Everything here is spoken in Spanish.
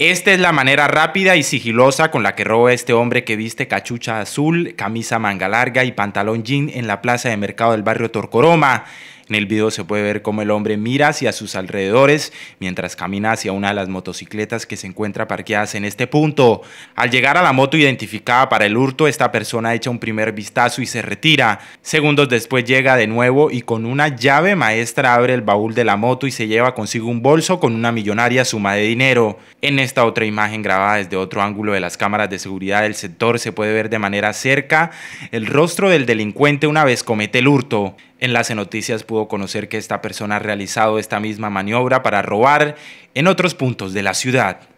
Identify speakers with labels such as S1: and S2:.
S1: Esta es la manera rápida y sigilosa con la que roba este hombre que viste cachucha azul, camisa manga larga y pantalón jean en la plaza de mercado del barrio Torcoroma. En el video se puede ver cómo el hombre mira hacia sus alrededores mientras camina hacia una de las motocicletas que se encuentra parqueadas en este punto. Al llegar a la moto identificada para el hurto, esta persona echa un primer vistazo y se retira. Segundos después llega de nuevo y con una llave maestra abre el baúl de la moto y se lleva consigo un bolso con una millonaria suma de dinero. En esta otra imagen grabada desde otro ángulo de las cámaras de seguridad del sector se puede ver de manera cerca el rostro del delincuente una vez comete el hurto. Enlace Noticias pudo conocer que esta persona ha realizado esta misma maniobra para robar en otros puntos de la ciudad.